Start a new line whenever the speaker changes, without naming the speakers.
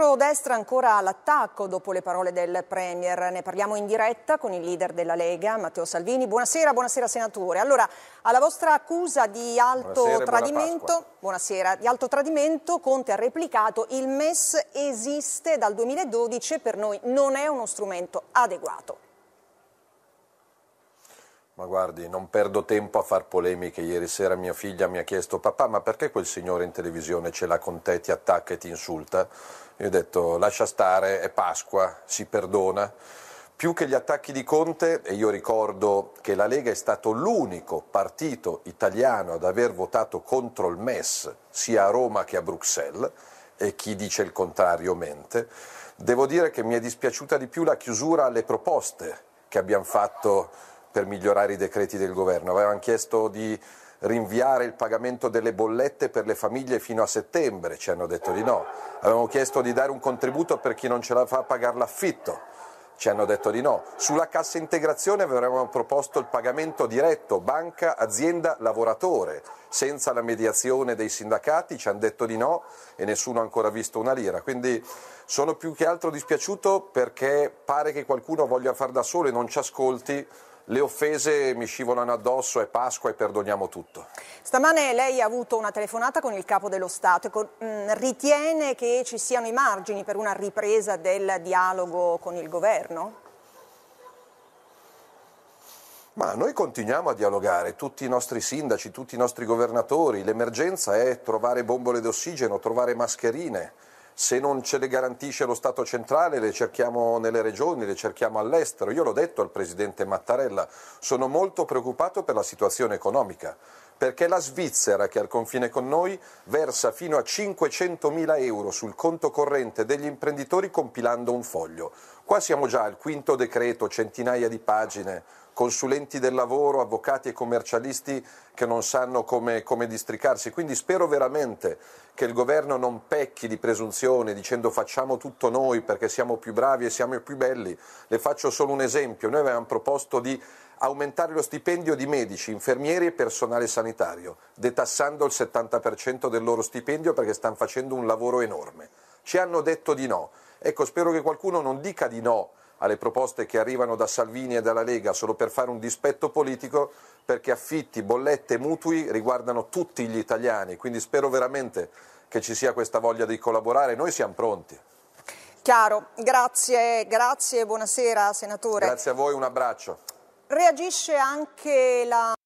Centrodestra ancora all'attacco dopo le parole del Premier. Ne parliamo in diretta con il leader della Lega, Matteo Salvini. Buonasera, buonasera senatore. Allora, alla vostra accusa di alto buonasera, tradimento, buona buonasera, di alto tradimento, Conte ha replicato il MES esiste dal 2012 e per noi non è uno strumento adeguato.
Ma guardi, non perdo tempo a far polemiche. Ieri sera mia figlia mi ha chiesto papà, ma perché quel signore in televisione ce l'ha con te, ti attacca e ti insulta? Io ho detto lascia stare, è Pasqua, si perdona. Più che gli attacchi di Conte, e io ricordo che la Lega è stato l'unico partito italiano ad aver votato contro il MES, sia a Roma che a Bruxelles, e chi dice il contrario mente, devo dire che mi è dispiaciuta di più la chiusura alle proposte che abbiamo fatto per migliorare i decreti del governo. Avevano chiesto di rinviare il pagamento delle bollette per le famiglie fino a settembre, ci hanno detto di no. Avevamo chiesto di dare un contributo per chi non ce la fa a pagare l'affitto, ci hanno detto di no. Sulla cassa integrazione avevamo proposto il pagamento diretto banca, azienda, lavoratore, senza la mediazione dei sindacati, ci hanno detto di no e nessuno ha ancora visto una lira. Quindi sono più che altro dispiaciuto perché pare che qualcuno voglia far da solo e non ci ascolti le offese mi scivolano addosso, è Pasqua e perdoniamo tutto.
Stamane lei ha avuto una telefonata con il capo dello Stato e mm, ritiene che ci siano i margini per una ripresa del dialogo con il governo?
Ma noi continuiamo a dialogare, tutti i nostri sindaci, tutti i nostri governatori, l'emergenza è trovare bombole d'ossigeno, trovare mascherine, se non ce le garantisce lo Stato centrale le cerchiamo nelle regioni, le cerchiamo all'estero. Io l'ho detto al Presidente Mattarella, sono molto preoccupato per la situazione economica perché la Svizzera, che è al confine con noi, versa fino a 500.000 euro sul conto corrente degli imprenditori compilando un foglio. Qua siamo già al quinto decreto, centinaia di pagine, consulenti del lavoro, avvocati e commercialisti che non sanno come, come, districarsi. Quindi spero veramente che il governo non pecchi di presunzione dicendo facciamo tutto noi perché siamo più bravi e siamo più belli. Le faccio solo un esempio. Noi avevamo proposto di aumentare lo stipendio di medici, infermieri e personale sanitario, detassando il 70% del loro stipendio perché stanno facendo un lavoro enorme. Ci hanno detto di no. Ecco, spero che qualcuno non dica di no alle proposte che arrivano da Salvini e dalla Lega solo per fare un dispetto politico, perché affitti, bollette e mutui riguardano tutti gli italiani, quindi spero veramente che ci sia questa voglia di collaborare, noi siamo pronti.
Chiaro, grazie, grazie, buonasera senatore. Grazie
a voi, un abbraccio.
Reagisce anche la